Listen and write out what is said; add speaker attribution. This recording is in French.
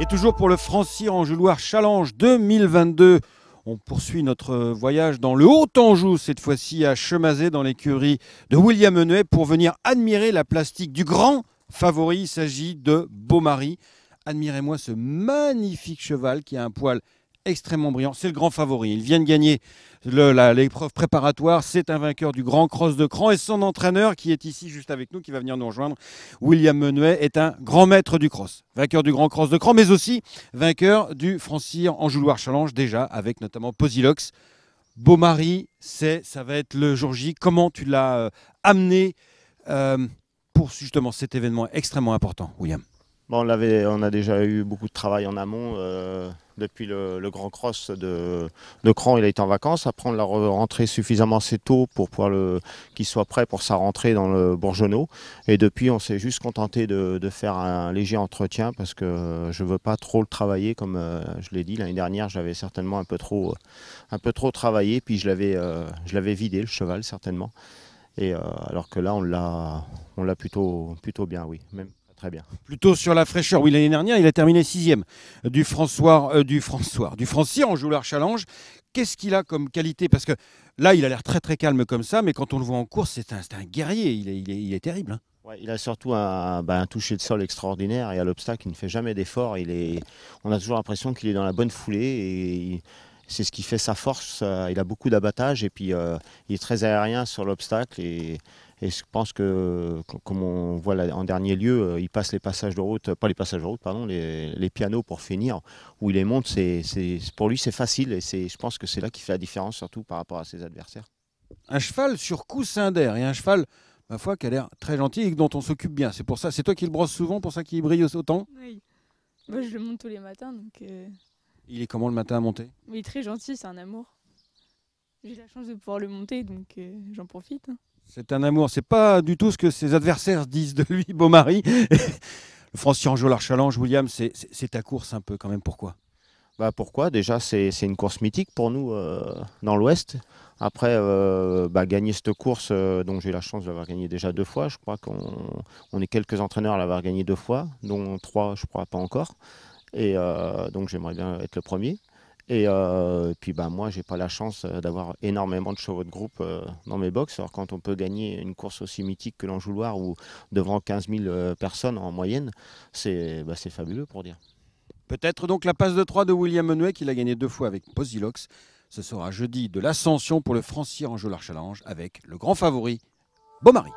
Speaker 1: Et toujours pour le Franci Angeloire Challenge 2022. On poursuit notre euh, voyage dans le Haut-Anjou, cette fois-ci à Chemazé, dans l'écurie de William Menuet, pour venir admirer la plastique du grand favori. Il s'agit de Beaumarie. Admirez-moi ce magnifique cheval qui a un poil extrêmement brillant. C'est le grand favori. Il vient de gagner l'épreuve préparatoire. C'est un vainqueur du Grand Cross de Cran et son entraîneur qui est ici juste avec nous, qui va venir nous rejoindre, William Menuet, est un grand maître du cross. Vainqueur du Grand Cross de Cran, mais aussi vainqueur du Francir jouloir Challenge déjà avec notamment Posilox. Beaumaris, c'est, ça va être le jour J. Comment tu l'as euh, amené euh, pour justement cet événement extrêmement important, William
Speaker 2: Bon, on, a déjà eu beaucoup de travail en amont. Euh, depuis le, grand cross de, de Cran, il a été en vacances. Après, on l'a rentré suffisamment assez tôt pour pouvoir qu'il soit prêt pour sa rentrée dans le Bourgeonneau. Et depuis, on s'est juste contenté de, faire un léger entretien parce que je ne veux pas trop le travailler. Comme euh, je l'ai dit, l'année dernière, j'avais certainement un peu trop, un peu trop travaillé. Puis je l'avais, euh, vidé, le cheval, certainement. Et, alors que là, on l'a, on l'a plutôt, plutôt bien, oui. Même.
Speaker 1: Très bien. Plutôt sur la fraîcheur. Oui, l'année dernière, il a terminé sixième du François, euh, du François, du Francier en leur Challenge. Qu'est-ce qu'il a comme qualité Parce que là, il a l'air très très calme comme ça, mais quand on le voit en course, c'est un, guerrier. Il est, terrible.
Speaker 2: Hein. il a surtout bah, un, toucher de sol extraordinaire et à l'obstacle, il ne fait jamais d'effort. Il est, on a toujours l'impression qu'il est dans la bonne foulée et c'est ce qui fait sa force. Euh, il a beaucoup d'abattage et puis euh, il est très aérien sur l'obstacle et et je pense que, comme on voit en dernier lieu, euh, il passe les passages de route, euh, pas les passages de route, pardon, les, pianos pour finir, où il les monte. C'est,
Speaker 1: pour lui, c'est facile et c'est, je pense que c'est là qui fait la différence, surtout par rapport à ses adversaires. Un cheval sur coussin d'air et un cheval ma foi, qui a l'air très gentil et dont on s'occupe bien. C'est pour ça, c'est toi qui le brosse souvent, pour ça qu'il brille autant
Speaker 2: Oui. Moi, je le monte tous les matins, donc. Euh.
Speaker 1: Il est comment le matin à monter
Speaker 2: Il est très gentil, c'est un amour. J'ai la chance de pouvoir le monter, donc j'en profite. Hein.
Speaker 1: C'est un amour. C'est pas du tout ce que ses adversaires disent de lui, Le français jolard Challenge, William, c'est ta course un peu quand même. Pourquoi bah
Speaker 2: Pourquoi Déjà, c'est une course mythique pour nous euh, dans l'Ouest. Après, euh, bah, gagner cette course, euh, dont j'ai eu la chance d'avoir gagné déjà deux fois. Je crois qu'on est quelques entraîneurs à l'avoir gagné deux fois, dont trois, je crois, pas encore. Et donc j'aimerais bien être le premier. Et euh, puis bah moi n'ai pas la chance euh, d'avoir énormément de chevaux de groupe euh, dans mes box. Alors quand on peut gagner une course aussi mythique que l'Anjouloir ou devant 15 000 personnes
Speaker 1: en moyenne, bah, c'est fabuleux pour dire. Peut-être donc la passe de 3 de William Menuet qu'il a gagné deux fois avec Posilox. Ce sera jeudi de l'ascension pour le francier Anjouloir Challenge avec le grand favori Beaumarie.